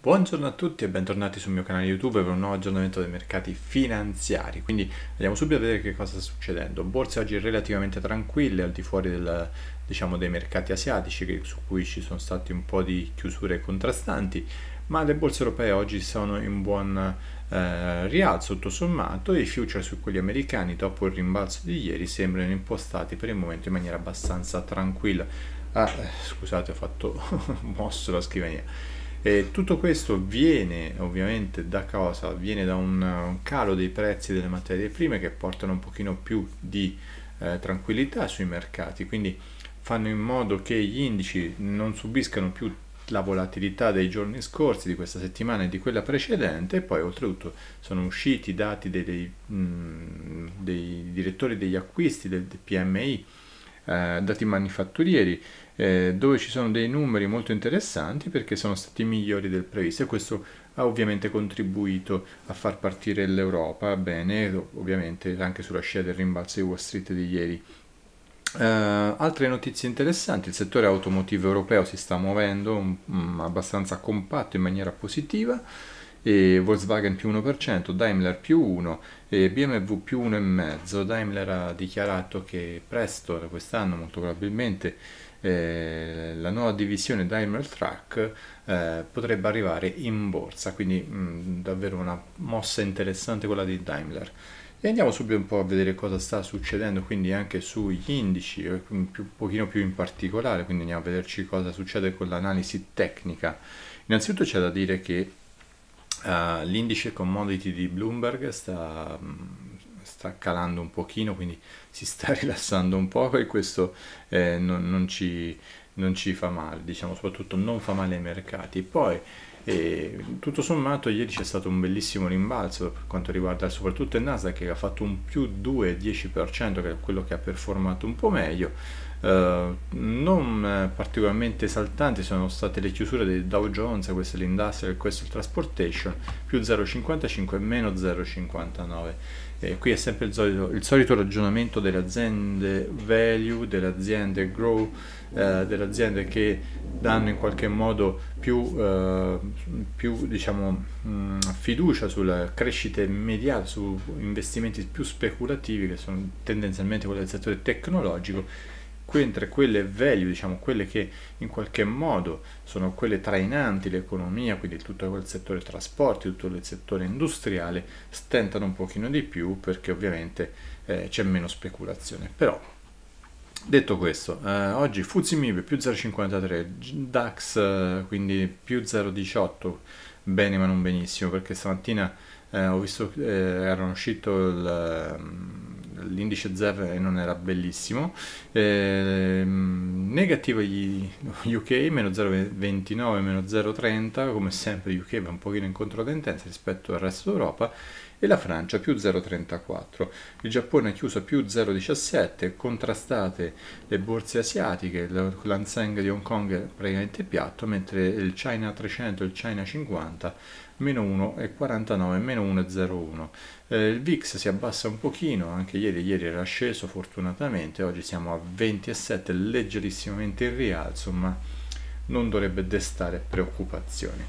Buongiorno a tutti e bentornati sul mio canale YouTube per un nuovo aggiornamento dei mercati finanziari. Quindi andiamo subito a vedere che cosa sta succedendo. Borse oggi relativamente tranquille, al di fuori del, diciamo, dei mercati asiatici che, su cui ci sono state un po' di chiusure contrastanti, ma le borse europee oggi sono in buon eh, rialzo tutto sommato e i futures su quelli americani dopo il rimbalzo di ieri sembrano impostati per il momento in maniera abbastanza tranquilla. Ah, eh, scusate, ho fatto mosso la scrivania. E tutto questo viene ovviamente da cosa? Viene da un, un calo dei prezzi delle materie prime che portano un pochino più di eh, tranquillità sui mercati, quindi fanno in modo che gli indici non subiscano più la volatilità dei giorni scorsi, di questa settimana e di quella precedente, e poi oltretutto sono usciti i dati dei, dei, dei, direttori degli acquisti del PMI, eh, dati manifatturieri, eh, dove ci sono dei numeri molto interessanti perché sono stati migliori del previsto e questo ha ovviamente contribuito a far partire l'Europa bene, ovviamente anche sulla scia del rimbalzo di Wall Street di ieri. Uh, altre notizie interessanti, il settore automotive europeo si sta muovendo um, abbastanza compatto in maniera positiva, Volkswagen più 1%, Daimler più 1 e BMW più 1,5%. Daimler ha dichiarato che presto, quest'anno molto probabilmente, eh, la nuova divisione Daimler Truck eh, potrebbe arrivare in borsa, quindi mh, mm, davvero una mossa interessante quella di Daimler. E andiamo subito un po' a vedere cosa sta succedendo, quindi anche sugli indici, eh, un pochino più in particolare, quindi andiamo a vederci cosa succede con l'analisi tecnica. Innanzitutto c'è da dire che uh, l'indice commodity di Bloomberg sta... Mh, mm, sta calando un pochino, quindi si sta rilassando un po' e questo eh, non, non, ci, non, ci, fa male, diciamo, soprattutto non fa male ai mercati. Poi, eh, tutto sommato ieri c'è stato un bellissimo rimbalzo per quanto riguarda soprattutto il Nasdaq che ha fatto un più 2-10% che è quello che ha performato un po' meglio Uh, non eh, particolarmente esaltanti sono state le chiusure del Dow Jones, questo è l'Industrial, questo è il Transportation, più 0,55 e meno 0,59. E qui è sempre il solito, il solito, ragionamento delle aziende value, delle aziende grow, eh, delle aziende che danno in qualche modo più, eh, più diciamo, mh, mm, fiducia sulla crescita immediata, su investimenti più speculativi che sono tendenzialmente quelli del settore tecnologico mentre quelle value, diciamo quelle che in qualche modo sono quelle trainanti l'economia, quindi tutto quel settore trasporti, tutto il settore industriale, stentano un pochino di più perché ovviamente eh, c'è meno speculazione. Però, detto questo, eh, oggi Fuzimib più 0,53, DAX eh, quindi più 0,18, bene ma non benissimo perché stamattina eh, ho visto che eh, erano uscito il l'indice ZEV non era bellissimo, eh, negativo gli UK, meno 0,29, meno 0,30, come sempre UK va un pochino in controtendenza rispetto al resto d'Europa, e la Francia più 0,34. Il Giappone ha chiuso più 0,17, contrastate le borse asiatiche, l'Anseng di Hong Kong è praticamente piatto, mentre il China 300 e il China 50 meno 1 è 49, meno 1 0,1. Eh, il VIX si abbassa un pochino, anche ieri, ieri era sceso fortunatamente, oggi siamo a 27, leggerissimamente in rialzo, ma non dovrebbe destare preoccupazioni.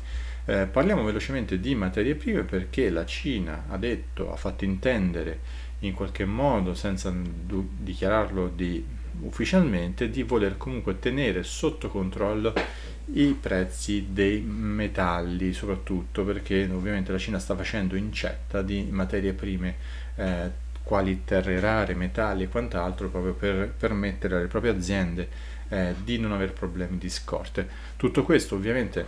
Eh, parliamo velocemente di materie prime perché la Cina ha detto, ha fatto intendere in qualche modo, senza dichiararlo di, ufficialmente, di voler comunque tenere sotto controllo i prezzi dei metalli soprattutto perché ovviamente la Cina sta facendo incetta di materie prime eh, quali terre rare, metalli e quant'altro proprio per permettere alle proprie aziende eh, di non avere problemi di scorte. Tutto questo ovviamente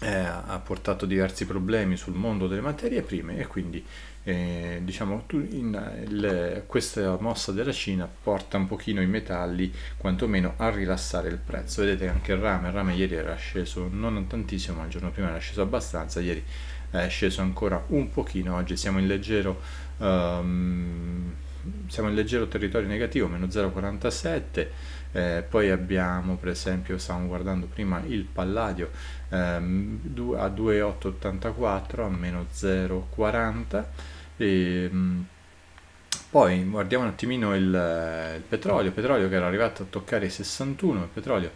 eh, ha portato diversi problemi sul mondo delle materie prime e quindi eh, diciamo, in, il, questa mossa della Cina porta un pochino i metalli quantomeno a rilassare il prezzo. Vedete anche il rame, il rame ieri era sceso non tantissimo, ma il giorno prima era sceso abbastanza, ieri è sceso ancora un pochino, oggi siamo in leggero... Um, siamo in leggero territorio negativo, meno 0,47, eh, poi abbiamo per esempio, stavamo guardando prima il Palladio ehm, a 2,884 a meno 0,40, e, ehm, poi guardiamo un attimino il, il, petrolio, petrolio che era arrivato a toccare i 61, il petrolio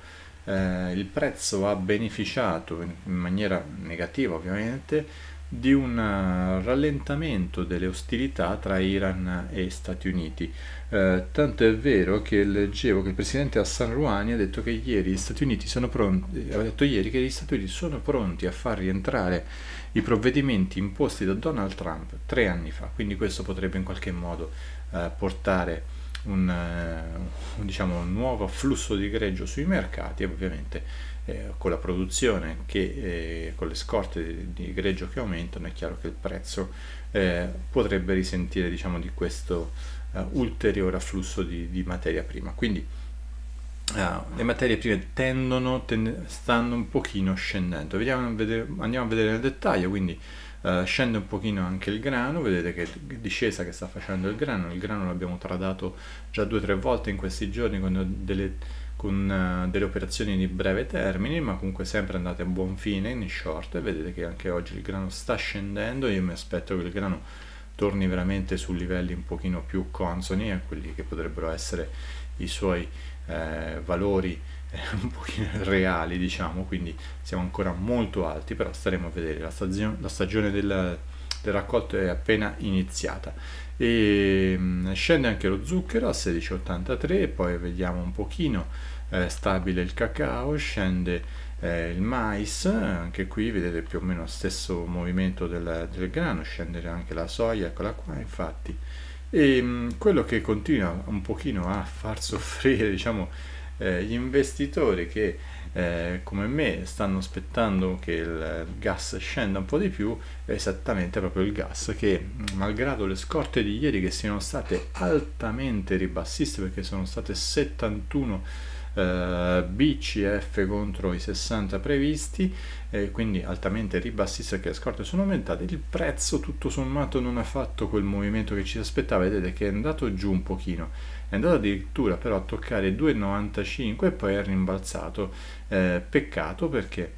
eh, il prezzo ha beneficiato in maniera negativa ovviamente di un eh, rallentamento delle ostilità tra Iran e Stati Uniti. Eh, tanto è vero che leggevo che il presidente Hassan Rouhani ha detto che ieri gli Stati Uniti sono pronti, ha detto ieri che gli Stati Uniti sono pronti a far rientrare i provvedimenti imposti da Donald Trump tre anni fa, quindi questo potrebbe in qualche modo eh, portare un, eh, un, diciamo, un, nuovo flusso di greggio sui mercati ovviamente eh, con la produzione che eh, con le scorte di, greggio che aumentano è chiaro che il prezzo eh, potrebbe risentire diciamo, di questo eh, ulteriore afflusso di, di materia prima. Quindi, Ah, le materie prime tendono, ten, stanno un pochino scendendo. Vediamo, vede, andiamo a vedere nel dettaglio, quindi uh, scende un pochino anche il grano, vedete che discesa che sta facendo il grano, il grano l'abbiamo tradato già due o tre volte in questi giorni con delle, con uh, delle operazioni di breve termine, ma comunque sempre andate a buon fine in short vedete che anche oggi il grano sta scendendo, io mi aspetto che il grano torni veramente su livelli un pochino più consoni a quelli che potrebbero essere i suoi eh, valori eh, un pochino reali, diciamo, quindi siamo ancora molto alti, però staremo a vedere, la, stagione, la stagione del, del, raccolto è appena iniziata. E, ehm, mh, scende anche lo zucchero a 16,83, poi vediamo un pochino eh, stabile il cacao, scende eh, il mais, anche qui vedete più o meno lo stesso movimento del, del grano, scendere anche la soia, eccola qua infatti. E ehm, quello che continua un pochino a far soffrire diciamo, eh, gli investitori che eh, come me stanno aspettando che il gas scenda un po' di più è esattamente proprio il gas che mm, malgrado le scorte di ieri che siano state altamente ribassiste perché sono state 71 eh, BCF contro i 60 previsti, eh, quindi altamente ribassista che le scorte sono aumentate, il prezzo tutto sommato non ha fatto quel movimento che ci si aspettava, vedete che è andato giù un pochino, è andato addirittura però a toccare 2,95 e poi è rimbalzato, eh, peccato perché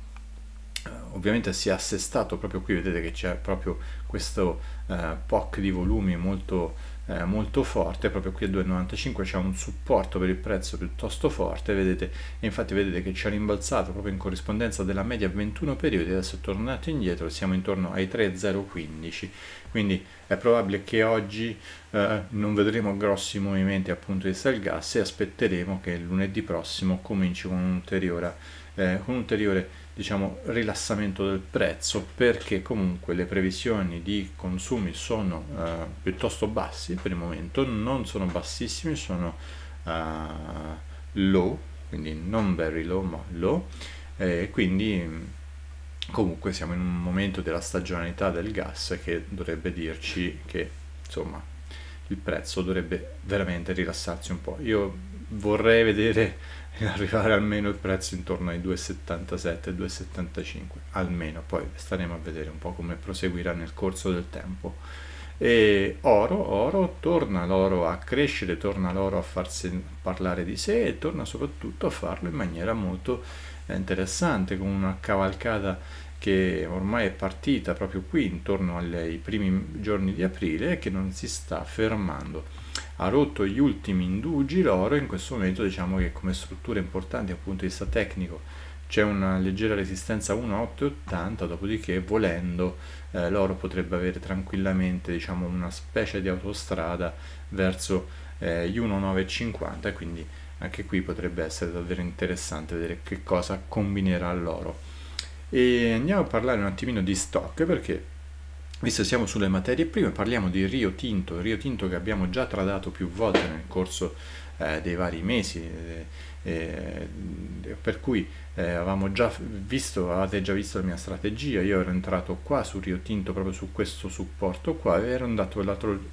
eh, ovviamente si è assestato proprio qui, vedete che c'è proprio questo eh, POC di volumi molto eh, molto forte, proprio qui a 2,95 c'è un supporto per il prezzo piuttosto forte, vedete, e infatti vedete che ci ha rimbalzato proprio in corrispondenza della media 21 periodi, adesso è tornato indietro siamo intorno ai 3,015, quindi è probabile che oggi eh, non vedremo grossi movimenti appunto di sell gas e aspetteremo che lunedì prossimo cominci con un'ulteriore eh, un diciamo, rilassamento del prezzo perché comunque le previsioni di consumi sono eh, piuttosto bassi per il momento, non sono bassissimi, sono eh, low, quindi non very low ma low, eh, quindi mm, comunque siamo in un momento della stagionalità del gas che dovrebbe dirci che insomma il prezzo dovrebbe veramente rilassarsi un po'. Io vorrei vedere arrivare almeno il prezzo intorno ai 2,77, 2,75, almeno, poi staremo a vedere un po' come proseguirà nel corso del tempo. E oro, oro, torna l'oro a crescere, torna l'oro a farsi parlare di sé e torna soprattutto a farlo in maniera molto eh, interessante, con una cavalcata che ormai è partita proprio qui intorno ai primi giorni di aprile e che non si sta fermando. Ha rotto gli ultimi indugi l'oro, in questo momento diciamo che come strutture importanti dal punto di vista tecnico c'è una leggera resistenza 1,880, dopodiché volendo eh, l'oro potrebbe avere tranquillamente diciamo, una specie di autostrada verso eh, gli 1,950, quindi anche qui potrebbe essere davvero interessante vedere che cosa combinerà l'oro e andiamo a parlare un attimino di stock perché visto che siamo sulle materie prime parliamo di Rio Tinto, Rio Tinto che abbiamo già tradato più volte nel corso eh, dei vari mesi, eh, eh per cui eh, avevamo già visto, avevate già visto la mia strategia, io ero entrato qua su Rio Tinto proprio su questo supporto qua e ero andato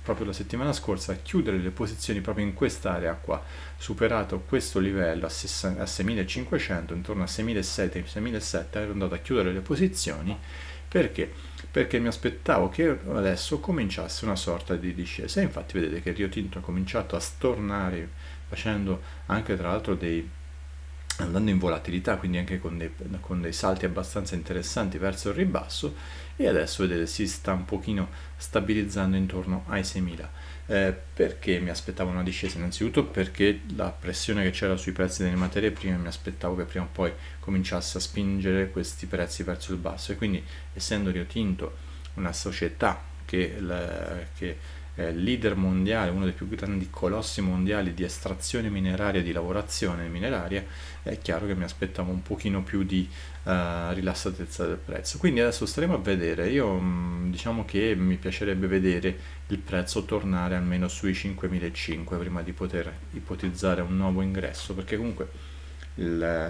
proprio la settimana scorsa a chiudere le posizioni proprio in quest'area qua, superato questo livello a, 6500, intorno a 6600-6700, ero andato a chiudere le posizioni perché? Perché mi aspettavo che adesso cominciasse una sorta di discesa. Infatti vedete che Rio Tinto ha cominciato a stornare facendo anche tra l'altro dei andando in volatilità, quindi anche con dei, con dei, salti abbastanza interessanti verso il ribasso e adesso vedete si sta un pochino stabilizzando intorno ai 6.000. Eh, perché mi aspettavo una discesa? Innanzitutto perché la pressione che c'era sui prezzi delle materie prime mi aspettavo che prima o poi cominciasse a spingere questi prezzi verso il basso e quindi essendo Rio Tinto una società che, la, che eh, leader mondiale, uno dei più grandi colossi mondiali di estrazione mineraria e di lavorazione mineraria, è chiaro che mi aspettavo un pochino più di eh, rilassatezza del prezzo. Quindi adesso staremo a vedere, io mm, diciamo che mi piacerebbe vedere il prezzo tornare almeno sui 5.500 prima di poter ipotizzare un nuovo ingresso, perché comunque il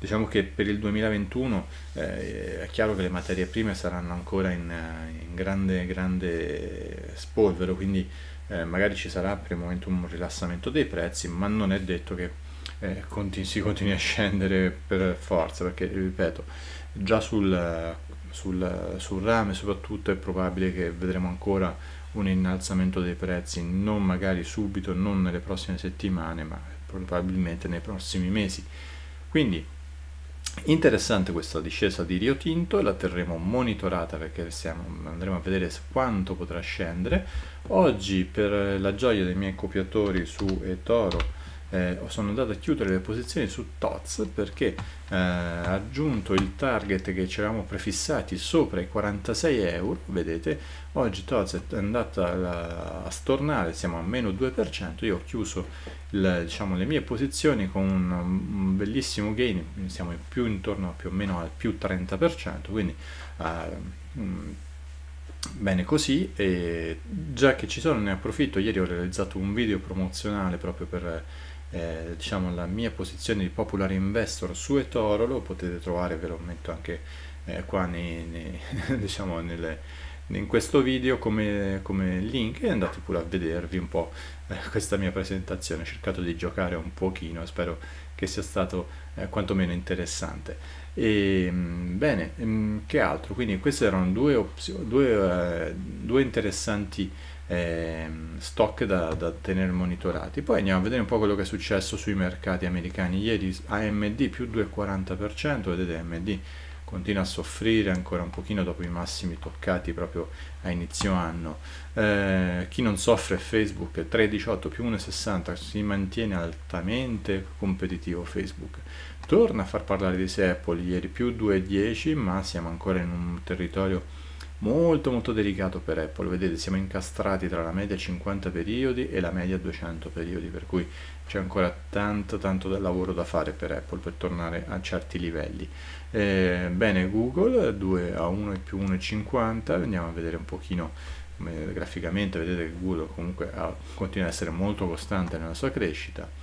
Diciamo che per il 2021 eh, è chiaro che le materie prime saranno ancora in, in grande, grande spolvero, quindi eh, magari ci sarà per il momento un rilassamento dei prezzi, ma non è detto che eh, continu si continui a scendere per forza, perché ripeto, già sul, sul, sul rame soprattutto è probabile che vedremo ancora un innalzamento dei prezzi, non magari subito, non nelle prossime settimane, ma probabilmente nei prossimi mesi. Quindi Interessante questa discesa di Rio Tinto e la terremo monitorata perché stiamo, andremo a vedere quanto potrà scendere. Oggi per la gioia dei miei copiatori su eToro eh, sono andato a chiudere le posizioni su TOTS perché eh, aggiunto il target che ci eravamo prefissati sopra i 46 euro vedete oggi TOTS è andata a stornare siamo a meno 2% io ho chiuso il, diciamo, le mie posizioni con un, bellissimo gain siamo più intorno più o meno al più 30% quindi eh, mh, mm, Bene così, e già che ci sono ne approfitto, ieri ho realizzato un video promozionale proprio per eh, diciamo, la mia posizione di popular investor su eToro, lo potete trovare, ve lo metto anche eh, qua nei, nei, diciamo, nelle, in questo video come, come, link e andate pure a vedervi un po' eh, questa mia presentazione, ho cercato di giocare un pochino, spero che sia stato eh, quantomeno interessante. E, ehm, bene, ehm, che altro? Quindi queste erano due, due, eh, due interessanti eh, stock da, da, tenere monitorati. Poi andiamo a vedere un po' quello che è successo sui mercati americani. Ieri AMD più 2,40%, vedete AMD continua a soffrire ancora un pochino dopo i massimi toccati proprio a inizio anno. Eh, chi non soffre è Facebook, 3,18 più 1,60, si mantiene altamente competitivo Facebook. Torna a far parlare di sé Apple ieri più 2,10, ma siamo ancora in un territorio molto molto delicato per Apple vedete siamo incastrati tra la media 50 periodi e la media 200 periodi per cui c'è ancora tanto tanto lavoro da fare per Apple per tornare a certi livelli eh, bene Google 2 a 1 e più 1,50 andiamo a vedere un pochino eh, graficamente vedete che Google comunque ha, continua a essere molto costante nella sua crescita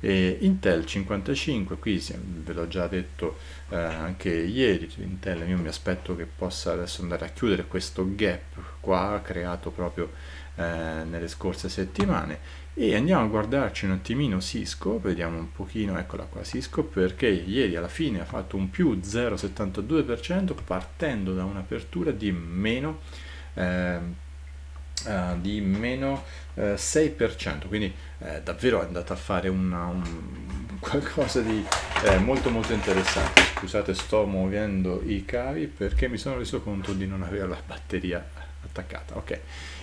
e Intel 55, qui ve l'ho già detto eh, anche ieri, Intel io mi aspetto che possa adesso andare a chiudere questo gap qua creato proprio eh, nelle scorse settimane e andiamo a guardarci un attimino Cisco, vediamo un pochino, eccola qua Cisco perché ieri alla fine ha fatto un più 0,72% partendo da un'apertura di meno eh, eh, di meno eh, 6%, quindi eh, davvero è andata a fare una, un, qualcosa di eh, molto molto interessante. Scusate, sto muovendo i cavi perché mi sono reso conto di non avere la batteria attaccata. Ok,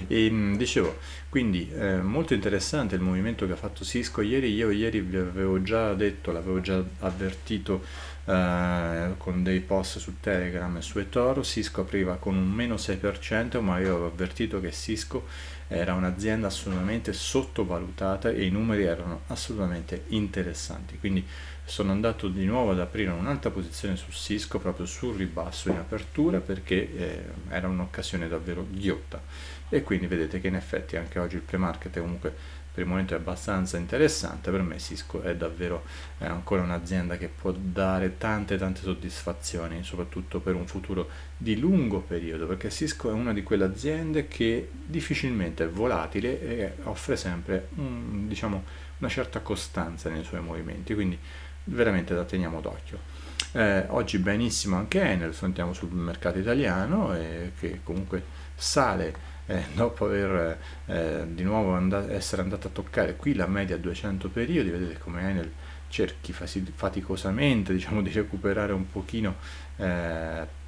e, ehm, dicevo, quindi eh, molto interessante il movimento che ha fatto Cisco ieri. Io ieri vi avevo già detto, l'avevo già avvertito eh, con dei post su Telegram e su eToro, Cisco apriva con un meno 6%, ma io avevo avvertito che Cisco era un'azienda assolutamente sottovalutata e i numeri erano assolutamente interessanti. Quindi sono andato di nuovo ad aprire un'altra posizione su Cisco proprio sul ribasso in apertura perché eh, era un'occasione davvero ghiotta. E quindi vedete che in effetti anche oggi il pre-market è comunque per il momento è abbastanza interessante, per me Cisco è davvero eh, ancora un'azienda che può dare tante tante soddisfazioni, soprattutto per un futuro di lungo periodo, perché Cisco è una di quelle aziende che difficilmente è volatile e offre sempre un, diciamo, una certa costanza nei suoi movimenti, quindi veramente la teniamo d'occhio. Eh, oggi benissimo anche Enel, sentiamo sul mercato italiano eh, che comunque sale eh, dopo aver eh, di nuovo and essere andato a toccare qui la media 200 periodi, vedete come Enel cerchi faticosamente diciamo, di recuperare un pochino eh,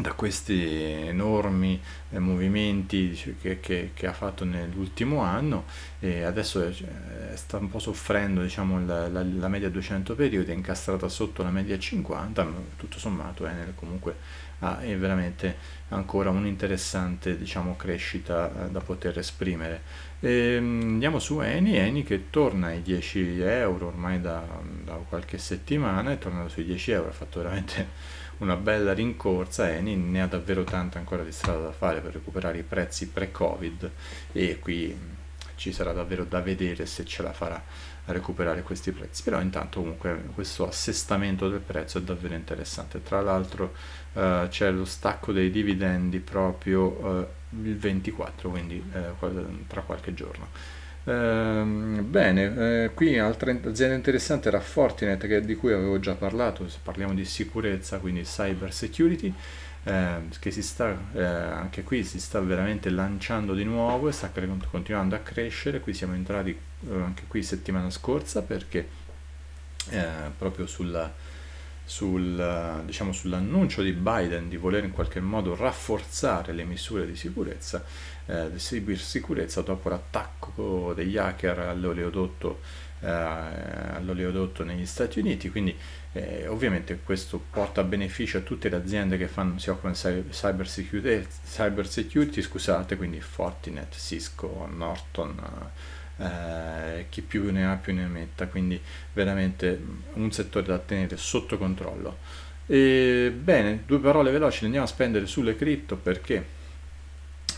da questi enormi eh, movimenti che, che, che, ha fatto nell'ultimo anno e adesso è, eh, sta un po' soffrendo diciamo, la, la, la, media 200 periodi, è incastrata sotto la media 50, ma tutto sommato è eh, nel, comunque ha, è veramente ancora un'interessante diciamo, crescita eh, da poter esprimere. E, ehm, andiamo su Eni, Eni che torna ai 10 euro ormai da, da qualche settimana, è tornato sui 10 euro, ha fatto veramente una bella rincorsa, Eni ne ha davvero tanta ancora di strada da fare per recuperare i prezzi pre-Covid e qui ci sarà davvero da vedere se ce la farà a recuperare questi prezzi. Però intanto comunque questo assestamento del prezzo è davvero interessante. Tra l'altro eh, c'è lo stacco dei dividendi proprio eh, il 24, quindi eh, tra qualche giorno. Ehm, bene, eh, qui un'altra azienda interessante era Fortinet che, di cui avevo già parlato, parliamo di sicurezza, quindi cyber security, eh, che si sta, eh, anche qui si sta veramente lanciando di nuovo e sta continuando a crescere. Qui siamo entrati eh, anche qui settimana scorsa perché eh, proprio sulla, sul, diciamo, sull'annuncio di Biden di voler in qualche modo rafforzare le misure di sicurezza, eh, cybersicurezza dopo l'attacco degli hacker all'oleodotto, eh, all'oleodotto negli Stati Uniti, quindi eh, ovviamente questo porta beneficio a tutte le aziende che fanno, si occupano di cyber security, cyber security scusate, quindi Fortinet, Cisco, Norton. Eh, chi più ne ha più ne metta, quindi veramente un settore da tenere sotto controllo. E, bene, due parole veloci le andiamo a spendere sulle cripto perché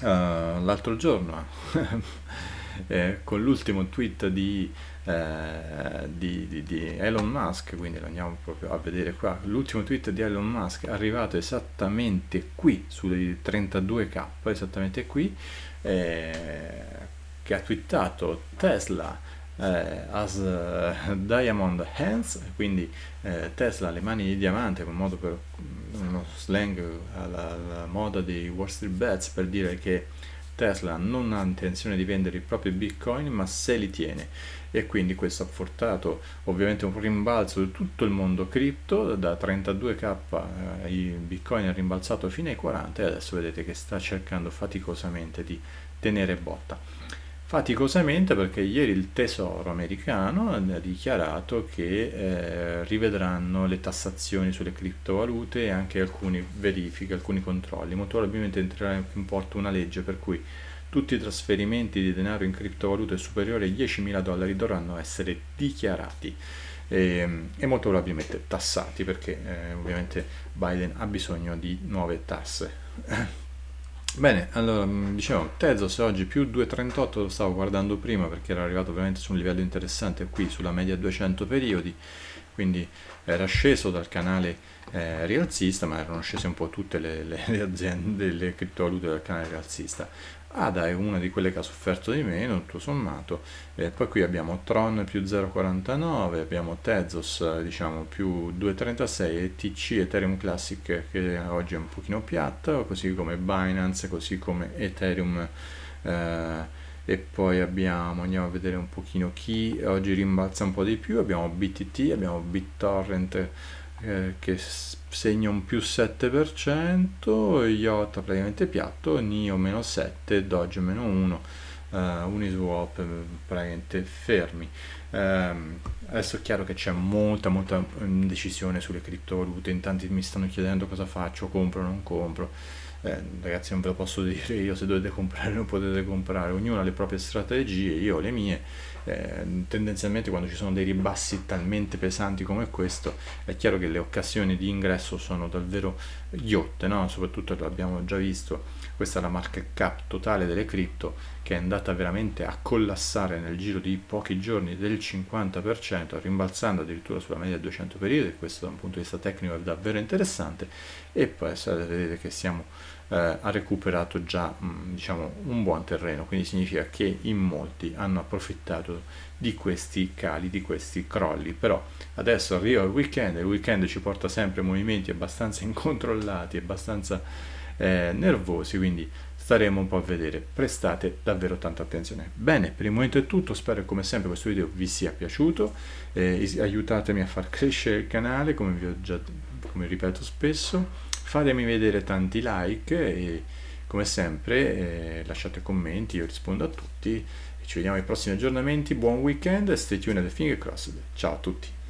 uh, l'altro giorno eh, con l'ultimo tweet di, eh, di, di, di, Elon Musk, quindi lo andiamo proprio a vedere qua, l'ultimo tweet di Elon Musk è arrivato esattamente qui, sui 32k, esattamente qui, eh, che ha twittato Tesla eh, has uh, eh, diamond hands, quindi eh, Tesla le mani di diamante, un modo per mm, uno slang alla, alla moda di Wall Street Bets per dire che Tesla non ha intenzione di vendere i propri bitcoin ma se li tiene e quindi questo ha portato ovviamente un rimbalzo di tutto il mondo cripto da 32k eh, il bitcoin è rimbalzato fino ai 40 e adesso vedete che sta cercando faticosamente di tenere botta faticosamente perché ieri il tesoro americano ha dichiarato che eh, rivedranno le tassazioni sulle criptovalute e anche alcune verifiche, alcuni controlli. Molto probabilmente entrerà in porto una legge per cui tutti i trasferimenti di denaro in criptovalute superiori ai 10.000 dollari dovranno essere dichiarati e, ehm, e molto probabilmente tassati perché eh, ovviamente Biden ha bisogno di nuove tasse. Bene, allora, mm, dicevo, Tezos oggi più 2,38 lo stavo guardando prima perché era arrivato ovviamente su un livello interessante qui sulla media 200 periodi, quindi era sceso dal canale eh, rialzista, ma erano scese un po' tutte le, le, le aziende, le criptovalute dal canale rialzista. ADA ah, è una di quelle che ha sofferto di meno, tutto sommato. E poi qui abbiamo Tron più 0,49, abbiamo Tezos diciamo più 2,36 ETC, Ethereum Classic che oggi è un pochino piatto, così come Binance, così come Ethereum. Eh, e poi abbiamo, andiamo a vedere un pochino chi oggi rimbalza un po' di più, abbiamo BTT, abbiamo BitTorrent eh, che segno un più 7%, IOTA praticamente piatto, NIO meno 7, Doge meno 1, uh, eh, Uniswap eh, praticamente fermi. Um, adesso è chiaro che c'è molta molta mm, decisione sulle criptovalute, in tanti mi stanno chiedendo cosa faccio, compro o non compro eh, ragazzi non ve lo posso dire io se dovete comprare o non potete comprare, ognuno ha le proprie strategie, io ho le mie. Eh, tendenzialmente quando ci sono dei ribassi talmente pesanti come questo è chiaro che le occasioni di ingresso sono davvero ghiotte, no? soprattutto l'abbiamo già visto, questa è la market cap totale delle cripto che è andata veramente a collassare nel giro di pochi giorni del 50%, rimbalzando addirittura sulla media dei 200 periodi, questo da un punto di vista tecnico è davvero interessante e poi vedete che siamo eh, ha recuperato già mh, mm, diciamo, un buon terreno, quindi significa che in molti hanno approfittato di questi cali, di questi crolli, però adesso arriva il weekend, e il weekend ci porta sempre movimenti abbastanza incontrollati, abbastanza eh, nervosi, quindi staremo un po' a vedere, prestate davvero tanta attenzione. Bene, per il momento è tutto, spero come sempre questo video vi sia piaciuto, eh, aiutatemi a far crescere il canale come vi ho già come ripeto spesso fatemi vedere tanti like e come sempre eh, lasciate commenti, io rispondo a tutti ci vediamo ai prossimi aggiornamenti, buon weekend, stay tuned e finger crossed, ciao a tutti!